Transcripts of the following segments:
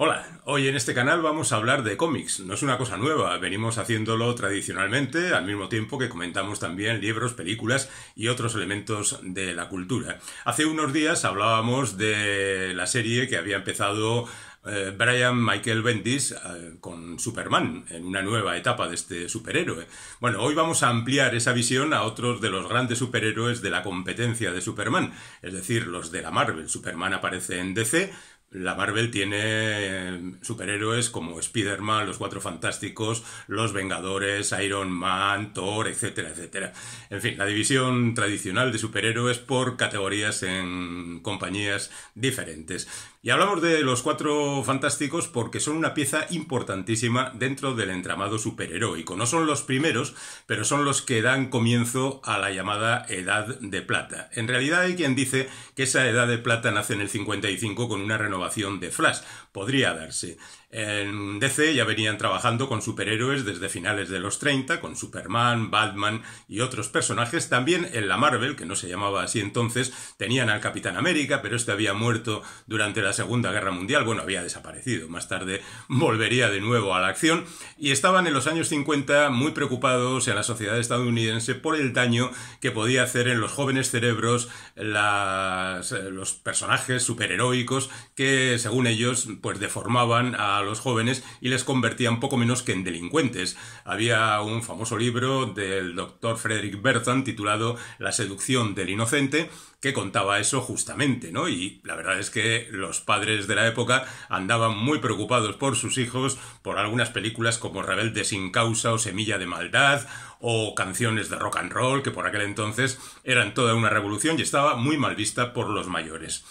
Hola, hoy en este canal vamos a hablar de cómics. No es una cosa nueva, venimos haciéndolo tradicionalmente, al mismo tiempo que comentamos también libros, películas y otros elementos de la cultura. Hace unos días hablábamos de la serie que había empezado eh, Brian Michael Bendis eh, con Superman en una nueva etapa de este superhéroe. Bueno, hoy vamos a ampliar esa visión a otros de los grandes superhéroes de la competencia de Superman, es decir, los de la Marvel. Superman aparece en DC, la Marvel tiene eh, superhéroes como Spider-Man, los Cuatro Fantásticos, los Vengadores, Iron Man, Thor, etcétera, etcétera. En fin, la división tradicional de superhéroes por categorías en compañías diferentes. Y hablamos de los cuatro fantásticos porque son una pieza importantísima dentro del entramado superheroico. No son los primeros, pero son los que dan comienzo a la llamada Edad de Plata. En realidad hay quien dice que esa Edad de Plata nace en el 55 con una renovación de Flash. Podría darse. En DC ya venían trabajando con superhéroes desde finales de los 30, con Superman, Batman y otros personajes. También en la Marvel, que no se llamaba así entonces, tenían al Capitán América, pero este había muerto durante la la Segunda Guerra Mundial, bueno, había desaparecido, más tarde volvería de nuevo a la acción, y estaban en los años 50 muy preocupados en la sociedad estadounidense por el daño que podía hacer en los jóvenes cerebros eh, los personajes superheroicos que, según ellos, pues deformaban a los jóvenes y les convertían poco menos que en delincuentes. Había un famoso libro del doctor Frederick Bertrand titulado La seducción del inocente, que contaba eso justamente, ¿no? Y la verdad es que los padres de la época andaban muy preocupados por sus hijos, por algunas películas como Rebelde sin causa o Semilla de maldad, o canciones de rock and roll, que por aquel entonces eran toda una revolución y estaba muy mal vista por los mayores.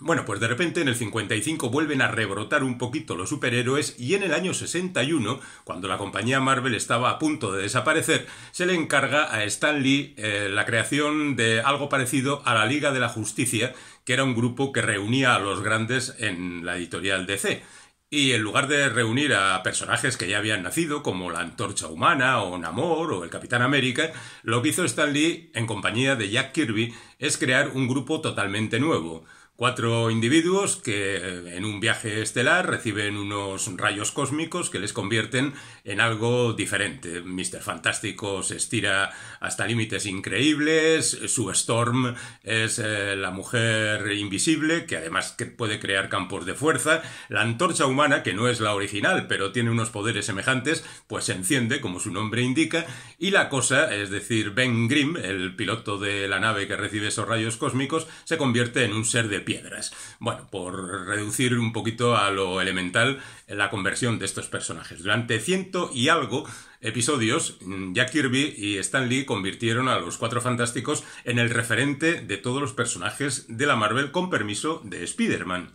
Bueno, pues de repente en el 55 vuelven a rebrotar un poquito los superhéroes y en el año 61, cuando la compañía Marvel estaba a punto de desaparecer, se le encarga a Stan Lee eh, la creación de algo parecido a la Liga de la Justicia, que era un grupo que reunía a los grandes en la editorial DC. Y en lugar de reunir a personajes que ya habían nacido, como la Antorcha Humana o Namor o el Capitán América, lo que hizo Stan Lee en compañía de Jack Kirby es crear un grupo totalmente nuevo. Cuatro individuos que eh, en un viaje estelar reciben unos rayos cósmicos que les convierten en algo diferente. Mr. Fantástico se estira hasta límites increíbles, su Storm es eh, la mujer invisible que además puede crear campos de fuerza, la antorcha humana que no es la original pero tiene unos poderes semejantes pues se enciende como su nombre indica y la cosa, es decir, Ben Grimm, el piloto de la nave que recibe esos rayos cósmicos, se convierte en un ser de piedras. Bueno, por reducir un poquito a lo elemental la conversión de estos personajes. Durante ciento y algo episodios, mm, Jack Kirby y Stan Lee convirtieron a los Cuatro Fantásticos en el referente de todos los personajes de la Marvel con permiso de Spider-Man.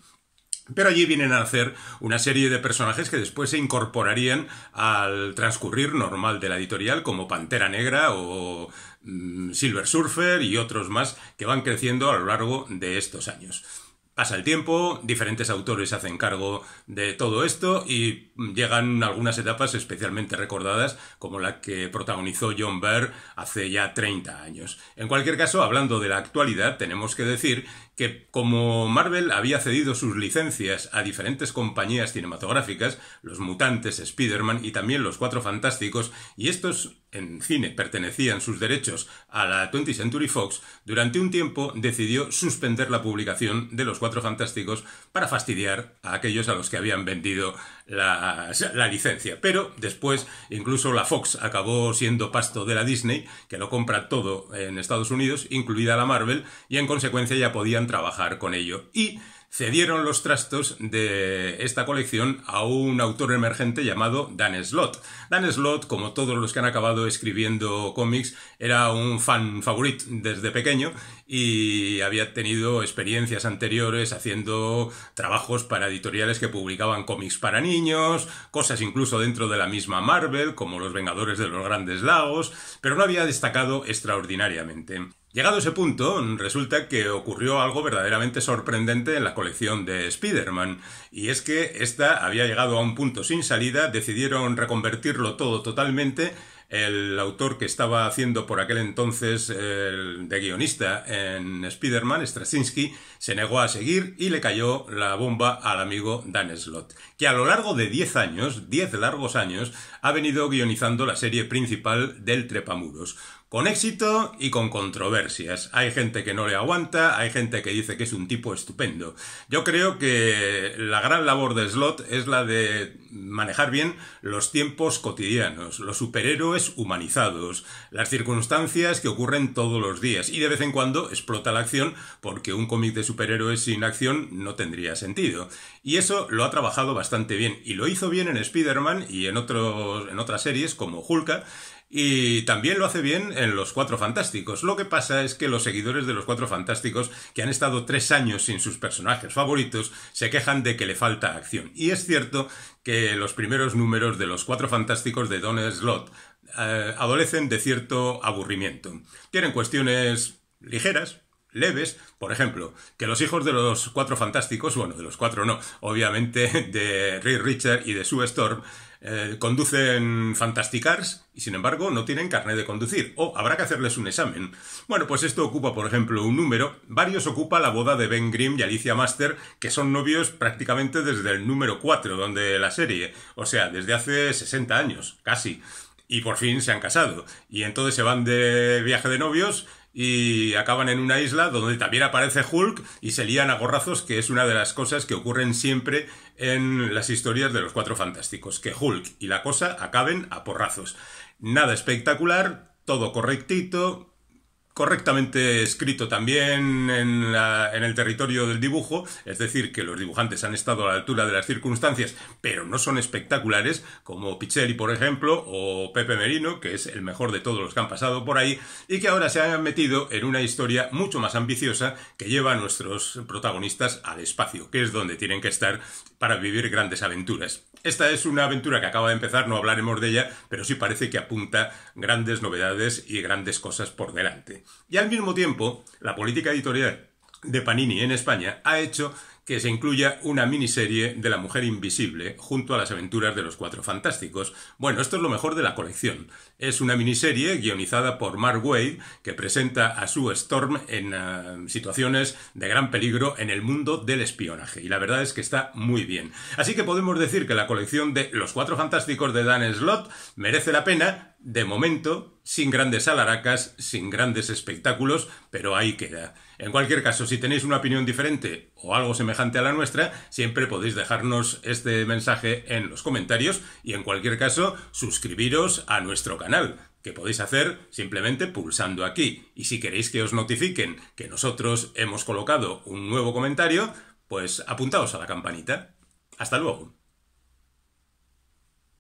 Pero allí vienen a hacer una serie de personajes que después se incorporarían al transcurrir normal de la editorial, como Pantera Negra o mm, Silver Surfer y otros más que van creciendo a lo largo de estos años. Pasa el tiempo, diferentes autores hacen cargo de todo esto y llegan algunas etapas especialmente recordadas, como la que protagonizó John Byrne hace ya 30 años. En cualquier caso, hablando de la actualidad, tenemos que decir que como Marvel había cedido sus licencias a diferentes compañías cinematográficas, los mutantes, Spiderman y también los Cuatro Fantásticos, y estos en cine pertenecían sus derechos a la 20th Century Fox, durante un tiempo decidió suspender la publicación de los Cuatro Fantásticos para fastidiar a aquellos a los que habían vendido la, licencia. Pero después incluso la Fox acabó siendo pasto de la Disney, que lo compra todo en Estados Unidos, incluida la Marvel, y en consecuencia ya podían trabajar con ello. Y cedieron los trastos de esta colección a un autor emergente llamado Dan Slott. Dan Slott, como todos los que han acabado escribiendo cómics, era un fan favorito desde pequeño y había tenido experiencias anteriores haciendo trabajos para editoriales que publicaban cómics para niños, cosas incluso dentro de la misma Marvel, como Los Vengadores de los Grandes Lagos, pero no había destacado extraordinariamente. Llegado ese punto, resulta que ocurrió algo verdaderamente sorprendente en la colección de Spider-Man, y es que esta había llegado a un punto sin salida, decidieron reconvertirlo todo totalmente. El autor que estaba haciendo por aquel entonces de guionista en Spider-Man, Straczynski, se negó a seguir y le cayó la bomba al amigo Dan Slott, que a lo largo de 10 años, 10 largos años, ha venido guionizando la serie principal del Trepamuros, con éxito y con controversias. Hay gente que no le aguanta, hay gente que dice que es un tipo estupendo. Yo creo que la gran labor de Slot es la de manejar bien los tiempos cotidianos, los superhéroes humanizados, las circunstancias que ocurren todos los días y de vez en cuando explota la acción porque un cómic de superhéroes sin acción no tendría sentido. Y eso lo ha trabajado bastante bien. Y lo hizo bien en Spider-Man y en, otras series como Hulka. Y también lo hace bien en Los Cuatro Fantásticos. Lo que pasa es que los seguidores de Los Cuatro Fantásticos, que han estado tres años sin sus personajes favoritos, se quejan de que le falta acción. Y es cierto que los primeros números de Los Cuatro Fantásticos de Don Slot eh, adolecen de cierto aburrimiento. Tienen cuestiones ligeras, leves, por ejemplo, que los hijos de los cuatro fantásticos, bueno, de los cuatro no, obviamente de Ray Richard y de Sue Storm, eh, conducen Fantasticars y sin embargo no tienen carnet de conducir o habrá que hacerles un examen. Bueno, pues esto ocupa, por ejemplo, un número, varios ocupa la boda de Ben Grimm y Alicia Master, que son novios prácticamente desde el número 4 donde la serie, o sea, desde hace 60 años, casi. Y por fin se han casado. Y entonces se van de viaje de novios y acaban en una isla donde también aparece Hulk y se lían a gorrazos, que es una de las cosas que ocurren siempre en las historias de los Cuatro Fantásticos, que Hulk y la cosa acaben a porrazos. Nada espectacular, todo correctito, correctamente escrito también en, el territorio del dibujo, es decir, que los dibujantes han estado a la altura de las circunstancias, pero no son espectaculares, como Pichelli, por ejemplo, o Pepe Merino, que es el mejor de todos los que han pasado por ahí, y que ahora se han metido en una historia mucho más ambiciosa que lleva a nuestros protagonistas al espacio, que es donde tienen que estar para vivir grandes aventuras. Esta es una aventura que acaba de empezar, no hablaremos de ella, pero sí parece que apunta grandes novedades y grandes cosas por delante. Y al mismo tiempo, la política editorial de Panini en España ha hecho que se incluya una miniserie de La Mujer Invisible junto a las aventuras de los Cuatro Fantásticos. Bueno, esto es lo mejor de la colección. Es una miniserie guionizada por Mark Wade que presenta a su Storm en eh, situaciones de gran peligro en el mundo del espionaje. Y la verdad es que está muy bien. Así que podemos decir que la colección de Los Cuatro Fantásticos de Dan Slott merece la pena, de momento, sin grandes alaracas, sin grandes espectáculos, pero ahí queda. En cualquier caso, si tenéis una opinión diferente o algo semejante a la nuestra, siempre podéis dejarnos este mensaje en los comentarios y en cualquier caso, suscribiros a nuestro canal que podéis hacer simplemente pulsando aquí. Y si queréis que os notifiquen que nosotros hemos colocado un nuevo comentario, pues apuntaos a la campanita. Hasta luego.